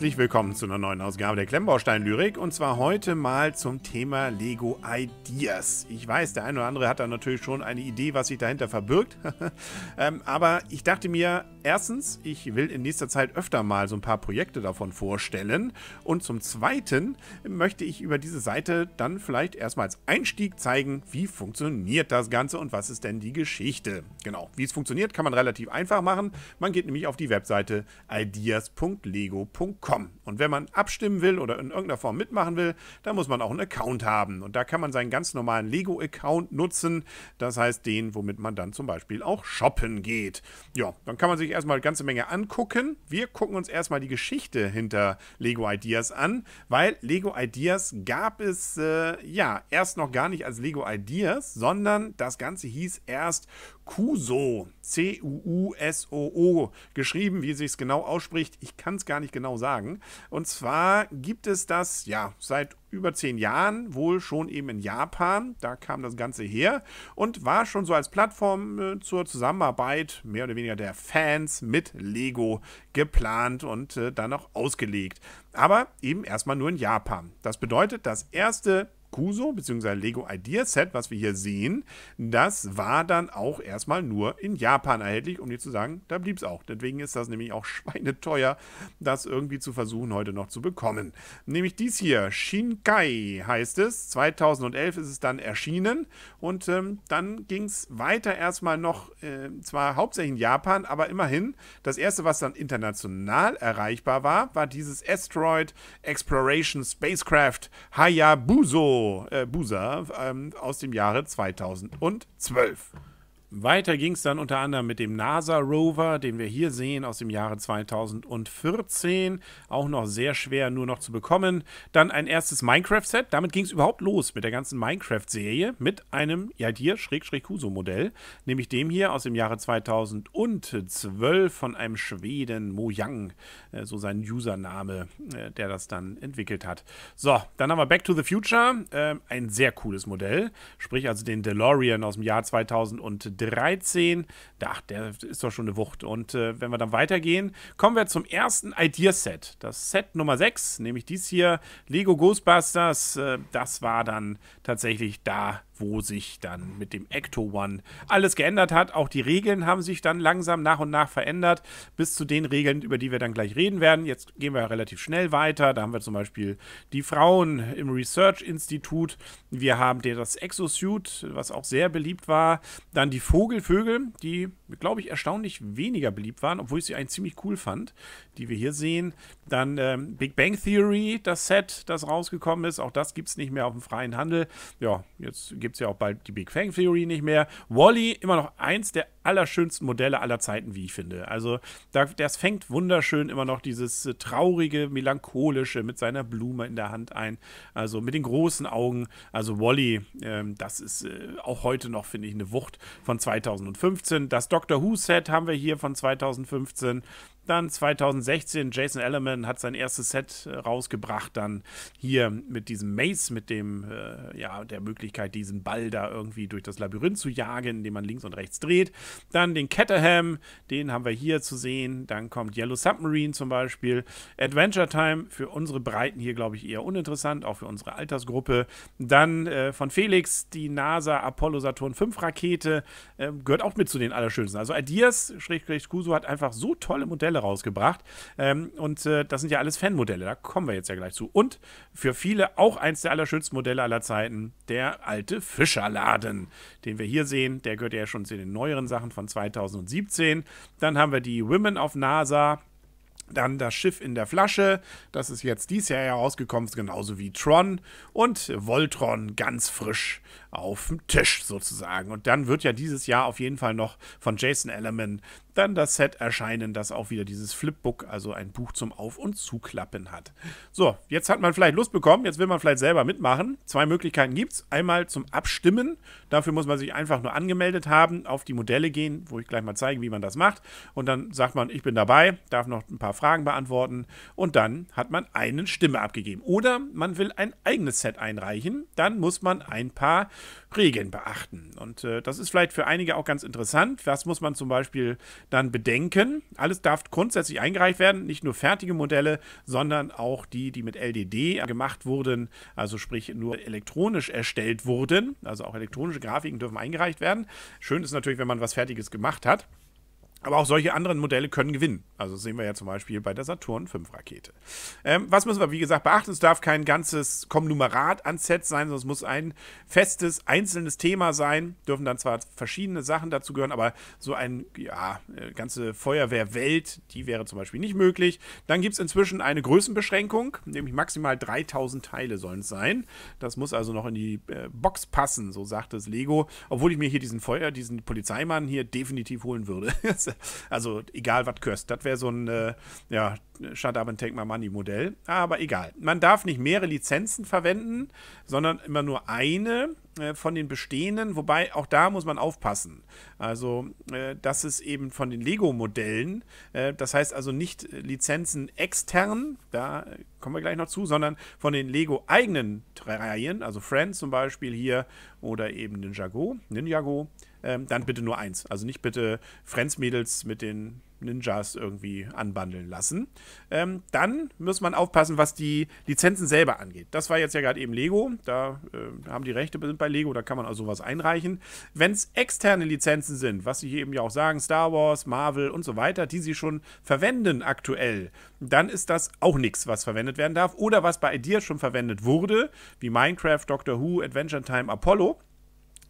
herzlich willkommen zu einer neuen Ausgabe der Klemmbaustein-Lyrik und zwar heute mal zum Thema Lego Ideas. Ich weiß, der eine oder andere hat da natürlich schon eine Idee, was sich dahinter verbirgt, ähm, aber ich dachte mir, Erstens, ich will in nächster Zeit öfter mal so ein paar Projekte davon vorstellen. Und zum Zweiten möchte ich über diese Seite dann vielleicht erstmal als Einstieg zeigen, wie funktioniert das Ganze und was ist denn die Geschichte. Genau, wie es funktioniert, kann man relativ einfach machen. Man geht nämlich auf die Webseite ideas.lego.com. Und wenn man abstimmen will oder in irgendeiner Form mitmachen will, dann muss man auch einen Account haben. Und da kann man seinen ganz normalen Lego-Account nutzen. Das heißt den, womit man dann zum Beispiel auch shoppen geht. Ja, dann kann man sich natürlich erstmal eine ganze Menge angucken. Wir gucken uns erstmal die Geschichte hinter Lego Ideas an, weil Lego Ideas gab es äh, ja erst noch gar nicht als Lego Ideas, sondern das Ganze hieß erst Kuso. C-U-U-S-O-O geschrieben, wie sich es genau ausspricht. Ich kann es gar nicht genau sagen. Und zwar gibt es das, ja, seit über zehn Jahren, wohl schon eben in Japan. Da kam das Ganze her und war schon so als Plattform äh, zur Zusammenarbeit mehr oder weniger der Fans mit Lego geplant und äh, dann auch ausgelegt. Aber eben erstmal nur in Japan. Das bedeutet, das erste Kuso bzw. Lego Idea Set, was wir hier sehen, das war dann auch erstmal nur in Japan erhältlich, um dir zu sagen, da blieb es auch. Deswegen ist das nämlich auch schweineteuer, das irgendwie zu versuchen, heute noch zu bekommen. Nämlich dies hier, Shinkai heißt es. 2011 ist es dann erschienen und ähm, dann ging es weiter erstmal noch, äh, zwar hauptsächlich in Japan, aber immerhin das erste, was dann international erreichbar war, war dieses Asteroid Exploration Spacecraft Hayabuso. Bo, äh, Busa ähm, aus dem Jahre 2012. Weiter ging es dann unter anderem mit dem NASA-Rover, den wir hier sehen aus dem Jahre 2014. Auch noch sehr schwer nur noch zu bekommen. Dann ein erstes Minecraft-Set. Damit ging es überhaupt los mit der ganzen Minecraft-Serie. Mit einem, ja hier, schräg kuso modell Nämlich dem hier aus dem Jahre 2012 von einem Schweden, Mojang. Äh, so sein Username, äh, der das dann entwickelt hat. So, dann haben wir Back to the Future. Äh, ein sehr cooles Modell. Sprich also den DeLorean aus dem Jahr 2013. 13. Ach, der ist doch schon eine Wucht. Und äh, wenn wir dann weitergehen, kommen wir zum ersten Ideaset. Das Set Nummer 6, nämlich dies hier, Lego Ghostbusters. Äh, das war dann tatsächlich da, wo sich dann mit dem Ecto One alles geändert hat. Auch die Regeln haben sich dann langsam nach und nach verändert, bis zu den Regeln, über die wir dann gleich reden werden. Jetzt gehen wir relativ schnell weiter. Da haben wir zum Beispiel die Frauen im Research Institut. Wir haben das Exosuit, was auch sehr beliebt war. Dann die Vogelvögel, die, glaube ich, erstaunlich weniger beliebt waren, obwohl ich sie einen ziemlich cool fand, die wir hier sehen. Dann ähm, Big Bang Theory, das Set, das rausgekommen ist. Auch das gibt es nicht mehr auf dem freien Handel. Ja, jetzt gibt es ja auch bald die Big Bang Theory nicht mehr. Wally, -E, immer noch eins der allerschönsten Modelle aller Zeiten, wie ich finde. Also, das fängt wunderschön immer noch dieses äh, traurige, melancholische mit seiner Blume in der Hand ein. Also mit den großen Augen. Also Wally, -E, ähm, das ist äh, auch heute noch, finde ich, eine Wucht von 2015. Das Doctor Who Set haben wir hier von 2015. Dann 2016, Jason Ellerman hat sein erstes Set äh, rausgebracht, dann hier mit diesem Maze, mit dem, äh, ja, der Möglichkeit, diesen Ball da irgendwie durch das Labyrinth zu jagen, indem man links und rechts dreht. Dann den Caterham, den haben wir hier zu sehen. Dann kommt Yellow Submarine zum Beispiel. Adventure Time, für unsere Breiten hier, glaube ich, eher uninteressant, auch für unsere Altersgruppe. Dann äh, von Felix die NASA Apollo Saturn 5 Rakete, äh, gehört auch mit zu den Allerschönsten. Also Adias, Kusu hat einfach so tolle Modelle Modelle rausgebracht. Ähm, und äh, das sind ja alles Fanmodelle, da kommen wir jetzt ja gleich zu. Und für viele auch eins der allerschönsten Modelle aller Zeiten, der alte Fischerladen, den wir hier sehen. Der gehört ja schon zu den neueren Sachen von 2017. Dann haben wir die Women of NASA. Dann das Schiff in der Flasche, das ist jetzt dieses Jahr herausgekommen, genauso wie Tron und Voltron ganz frisch auf dem Tisch sozusagen. Und dann wird ja dieses Jahr auf jeden Fall noch von Jason Ellerman dann das Set erscheinen, das auch wieder dieses Flipbook, also ein Buch zum Auf- und Zuklappen hat. So, jetzt hat man vielleicht Lust bekommen, jetzt will man vielleicht selber mitmachen. Zwei Möglichkeiten gibt es. Einmal zum Abstimmen. Dafür muss man sich einfach nur angemeldet haben, auf die Modelle gehen, wo ich gleich mal zeige, wie man das macht. Und dann sagt man, ich bin dabei, darf noch ein paar Fragen beantworten. Und dann hat man eine Stimme abgegeben. Oder man will ein eigenes Set einreichen. Dann muss man ein paar Regeln beachten. Und äh, das ist vielleicht für einige auch ganz interessant. Was muss man zum Beispiel dann bedenken. Alles darf grundsätzlich eingereicht werden, nicht nur fertige Modelle, sondern auch die, die mit LDD gemacht wurden, also sprich nur elektronisch erstellt wurden. Also auch elektronische Grafiken dürfen eingereicht werden. Schön ist natürlich, wenn man was Fertiges gemacht hat. Aber auch solche anderen Modelle können gewinnen. Also sehen wir ja zum Beispiel bei der Saturn 5 Rakete. Ähm, was müssen wir, wie gesagt, beachten? Es darf kein ganzes Komnumerat an Sets sein, sondern es muss ein festes, einzelnes Thema sein. Dürfen dann zwar verschiedene Sachen dazu gehören, aber so eine ja, äh, ganze Feuerwehrwelt, die wäre zum Beispiel nicht möglich. Dann gibt es inzwischen eine Größenbeschränkung, nämlich maximal 3000 Teile sollen es sein. Das muss also noch in die äh, Box passen, so sagt es Lego. Obwohl ich mir hier diesen Feuer, diesen Polizeimann hier definitiv holen würde. also egal, was kostet. Das wäre so ein, äh, ja, Shut Up and Take My Money Modell. Aber egal. Man darf nicht mehrere Lizenzen verwenden, sondern immer nur eine äh, von den bestehenden. Wobei auch da muss man aufpassen. Also, äh, das ist eben von den Lego-Modellen. Äh, das heißt also nicht Lizenzen extern, da kommen wir gleich noch zu, sondern von den Lego-eigenen Reihen, also Friends zum Beispiel hier oder eben Ninjago. Ninjago ähm, dann bitte nur eins. Also nicht bitte Friends-Mädels mit den Ninjas irgendwie anbandeln lassen. Ähm, dann muss man aufpassen, was die Lizenzen selber angeht. Das war jetzt ja gerade eben Lego. Da äh, haben die Rechte sind bei Lego, da kann man auch sowas einreichen. Wenn es externe Lizenzen sind, was sie eben ja auch sagen, Star Wars, Marvel und so weiter, die sie schon verwenden aktuell, dann ist das auch nichts, was verwendet werden darf. Oder was bei dir schon verwendet wurde, wie Minecraft, Doctor Who, Adventure Time, Apollo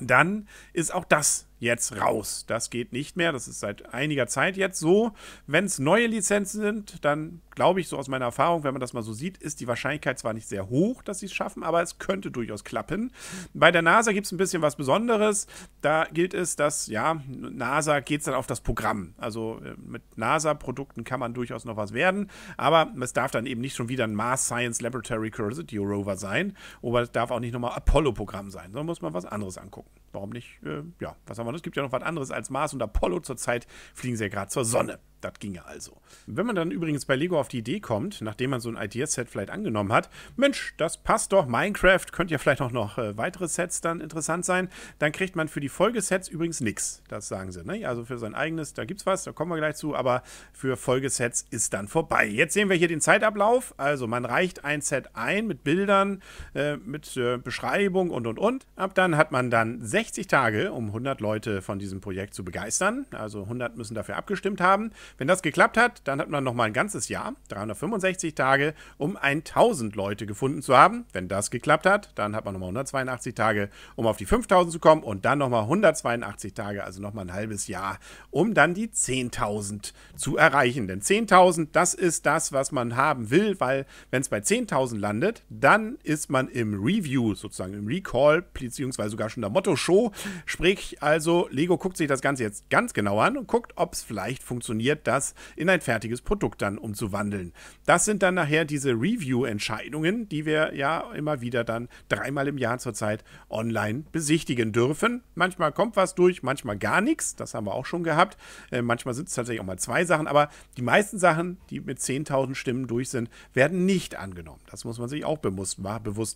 dann ist auch das jetzt raus. Das geht nicht mehr. Das ist seit einiger Zeit jetzt so. Wenn es neue Lizenzen sind, dann glaube ich, so aus meiner Erfahrung, wenn man das mal so sieht, ist die Wahrscheinlichkeit zwar nicht sehr hoch, dass sie es schaffen, aber es könnte durchaus klappen. Bei der NASA gibt es ein bisschen was Besonderes. Da gilt es, dass, ja, NASA geht es dann auf das Programm. Also äh, mit NASA-Produkten kann man durchaus noch was werden, aber es darf dann eben nicht schon wieder ein Mars Science Laboratory Curiosity Rover sein, aber es darf auch nicht nochmal Apollo-Programm sein, sondern muss man was anderes angucken. Warum nicht, äh, ja, was haben kann ne? man. Es gibt ja noch was anderes als Mars und Apollo. Zurzeit fliegen sie ja gerade zur Sonne. Das ginge also. Wenn man dann übrigens bei Lego auf die Idee kommt, nachdem man so ein Ideaset vielleicht angenommen hat, Mensch, das passt doch, Minecraft, könnte ja vielleicht auch noch äh, weitere Sets dann interessant sein, dann kriegt man für die Folgesets übrigens nichts. Das sagen sie, ne? Also für sein eigenes, da gibt es was, da kommen wir gleich zu, aber für Folgesets ist dann vorbei. Jetzt sehen wir hier den Zeitablauf. Also man reicht ein Set ein mit Bildern, äh, mit äh, Beschreibung und und und. Ab dann hat man dann 60 Tage, um 100 Leute von diesem Projekt zu begeistern. Also 100 müssen dafür abgestimmt haben. Wenn das geklappt hat, dann hat man nochmal ein ganzes Jahr, 365 Tage, um 1000 Leute gefunden zu haben. Wenn das geklappt hat, dann hat man nochmal 182 Tage, um auf die 5000 zu kommen und dann nochmal 182 Tage, also nochmal ein halbes Jahr, um dann die 10.000 zu erreichen. Denn 10.000, das ist das, was man haben will, weil wenn es bei 10.000 landet, dann ist man im Review, sozusagen im Recall, beziehungsweise sogar schon der Motto-Show. Sprich, also Lego guckt sich das Ganze jetzt ganz genau an und guckt, ob es vielleicht funktioniert, das in ein fertiges Produkt dann umzuwandeln. Das sind dann nachher diese Review-Entscheidungen, die wir ja immer wieder dann dreimal im Jahr zurzeit online besichtigen dürfen. Manchmal kommt was durch, manchmal gar nichts. Das haben wir auch schon gehabt. Äh, manchmal sind es tatsächlich auch mal zwei Sachen, aber die meisten Sachen, die mit 10.000 Stimmen durch sind, werden nicht angenommen. Das muss man sich auch bewusst,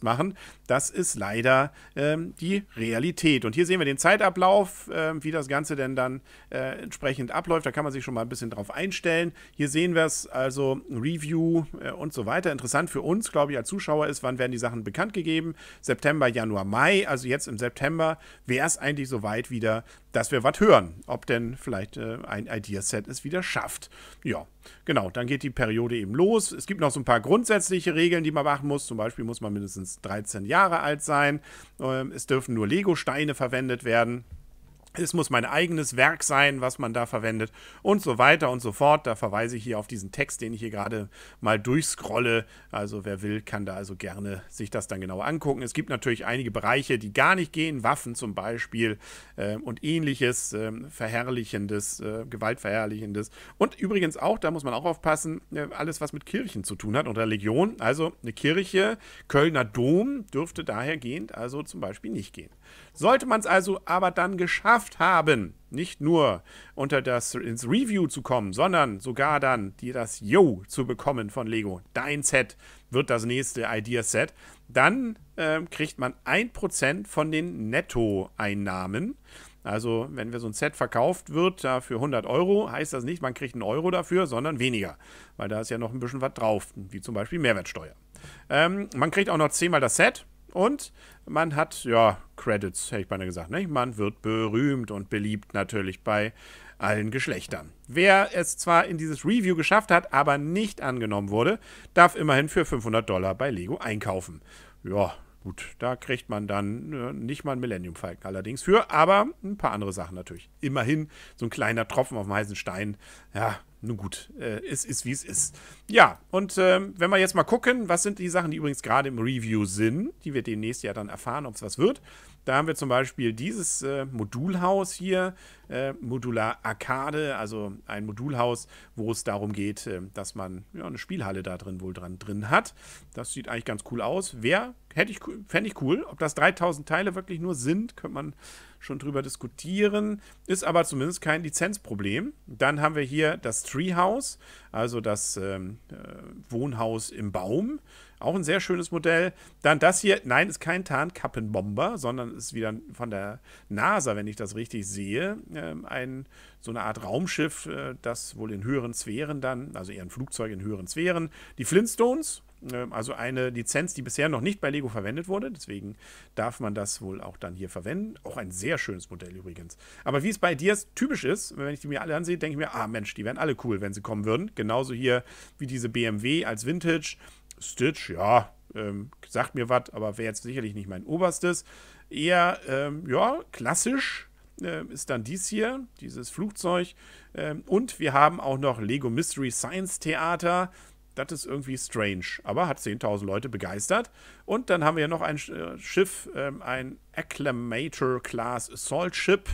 machen. Das ist leider ähm, die Realität. Und hier sehen wir den Zeitablauf, äh, wie das Ganze denn dann äh, entsprechend abläuft. Da kann man sich schon mal ein bisschen darauf einstellen. Hier sehen wir es, also Review äh, und so weiter. Interessant für uns, glaube ich, als Zuschauer ist, wann werden die Sachen bekannt gegeben? September, Januar, Mai, also jetzt im September wäre es eigentlich soweit wieder, dass wir was hören. Ob denn vielleicht äh, ein Ideaset es wieder schafft. Ja, genau, dann geht die Periode eben los. Es gibt noch so ein paar grundsätzliche Regeln, die man machen muss. Zum Beispiel muss man mindestens 13 Jahre alt sein. Ähm, es dürfen nur Lego-Steine verwendet werden es muss mein eigenes Werk sein, was man da verwendet und so weiter und so fort. Da verweise ich hier auf diesen Text, den ich hier gerade mal durchscrolle. Also wer will, kann da also gerne sich das dann genauer angucken. Es gibt natürlich einige Bereiche, die gar nicht gehen, Waffen zum Beispiel äh, und ähnliches, äh, verherrlichendes, äh, gewaltverherrlichendes. Und übrigens auch, da muss man auch aufpassen, äh, alles, was mit Kirchen zu tun hat und Religion. Also eine Kirche, Kölner Dom dürfte dahergehend also zum Beispiel nicht gehen. Sollte man es also aber dann geschafft haben, nicht nur unter das ins Review zu kommen, sondern sogar dann dir das Yo zu bekommen von Lego, dein Set wird das nächste Ideaset, dann äh, kriegt man 1% von den Nettoeinnahmen. Also, wenn wir so ein Set verkauft wird da für 100 Euro, heißt das nicht, man kriegt einen Euro dafür, sondern weniger. Weil da ist ja noch ein bisschen was drauf, wie zum Beispiel Mehrwertsteuer. Ähm, man kriegt auch noch 10 mal das Set. Und man hat, ja, Credits, hätte ich beinahe gesagt, Nicht? man wird berühmt und beliebt natürlich bei allen Geschlechtern. Wer es zwar in dieses Review geschafft hat, aber nicht angenommen wurde, darf immerhin für 500 Dollar bei Lego einkaufen. Ja, Gut, da kriegt man dann äh, nicht mal einen Millennium Falcon allerdings für, aber ein paar andere Sachen natürlich. Immerhin so ein kleiner Tropfen auf dem heißen Stein. Ja, nun gut, äh, es ist wie es ist. Ja, und ähm, wenn wir jetzt mal gucken, was sind die Sachen, die übrigens gerade im Review sind, die wir demnächst ja dann erfahren, ob es was wird. Da haben wir zum Beispiel dieses äh, Modulhaus hier, äh, Modular Arcade, also ein Modulhaus, wo es darum geht, äh, dass man ja, eine Spielhalle da drin wohl dran drin hat. Das sieht eigentlich ganz cool aus. Wer hätte ich, fände ich cool. Ob das 3000 Teile wirklich nur sind, könnte man schon drüber diskutieren. Ist aber zumindest kein Lizenzproblem. Dann haben wir hier das Treehouse, also das ähm, äh, Wohnhaus im Baum. Auch ein sehr schönes Modell. Dann das hier, nein, ist kein Tarnkappenbomber, sondern ist wieder von der NASA, wenn ich das richtig sehe, ähm, ein, so eine Art Raumschiff, äh, das wohl in höheren Sphären dann, also eher ein Flugzeug in höheren Sphären. Die Flintstones, ähm, also eine Lizenz, die bisher noch nicht bei Lego verwendet wurde. Deswegen darf man das wohl auch dann hier verwenden. Auch ein sehr schönes Modell übrigens. Aber wie es bei dir typisch ist, wenn ich die mir alle ansehe, denke ich mir, ah Mensch, die wären alle cool, wenn sie kommen würden. Genauso hier wie diese BMW als Vintage Stitch, ja, ähm, sagt mir was, aber wäre jetzt sicherlich nicht mein oberstes. Eher, ähm, ja, klassisch äh, ist dann dies hier, dieses Flugzeug. Ähm, und wir haben auch noch Lego Mystery Science Theater. Das ist irgendwie strange, aber hat 10.000 Leute begeistert. Und dann haben wir noch ein äh, Schiff, äh, ein Acclamator-Class Assault Ship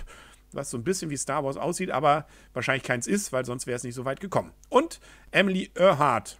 was so ein bisschen wie Star Wars aussieht, aber wahrscheinlich keins ist, weil sonst wäre es nicht so weit gekommen. Und Emily Earhart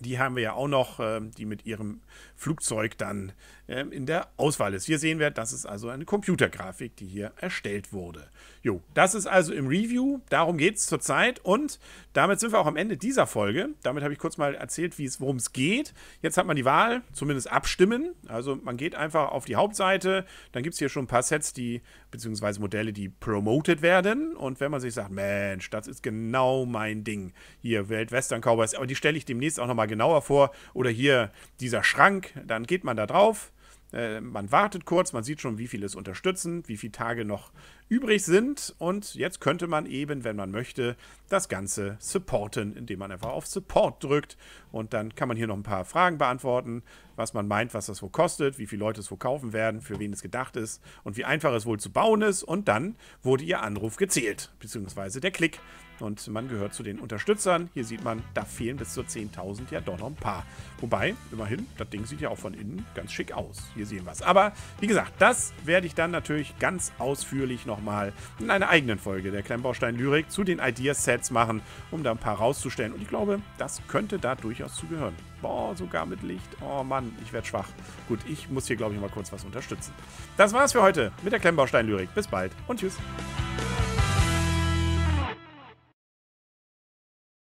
die haben wir ja auch noch, ähm, die mit ihrem Flugzeug dann ähm, in der Auswahl ist. Hier sehen wir, das ist also eine Computergrafik, die hier erstellt wurde. Jo, das ist also im Review. Darum geht es zurzeit. Und damit sind wir auch am Ende dieser Folge. Damit habe ich kurz mal erzählt, worum es geht. Jetzt hat man die Wahl, zumindest abstimmen. Also man geht einfach auf die Hauptseite. Dann gibt es hier schon ein paar Sets, die beziehungsweise Modelle, die promoted werden. Und wenn man sich sagt, Mensch, das ist genau mein Ding. Hier, Weltwestern Cowboys, aber die stelle ich demnächst auch nochmal genauer vor. Oder hier dieser Schrank, dann geht man da drauf, äh, man wartet kurz, man sieht schon, wie viel es unterstützen, wie viele Tage noch übrig sind. Und jetzt könnte man eben, wenn man möchte, das Ganze supporten, indem man einfach auf Support drückt. Und dann kann man hier noch ein paar Fragen beantworten, was man meint, was das wo kostet, wie viele Leute es wo kaufen werden, für wen es gedacht ist und wie einfach es wohl zu bauen ist. Und dann wurde Ihr Anruf gezählt, beziehungsweise der Klick. Und man gehört zu den Unterstützern. Hier sieht man, da fehlen bis zu 10.000 ja doch noch ein paar. Wobei, immerhin, das Ding sieht ja auch von innen ganz schick aus. Hier sehen wir es. Aber wie gesagt, das werde ich dann natürlich ganz ausführlich nochmal in einer eigenen Folge der Klemmbaustein Lyrik zu den Ideasets machen, um da ein paar rauszustellen. Und ich glaube, das könnte da durchaus zugehören. Boah, sogar mit Licht. Oh Mann, ich werde schwach. Gut, ich muss hier, glaube ich, mal kurz was unterstützen. Das war's für heute mit der Klemmbaustein Lyrik. Bis bald und tschüss.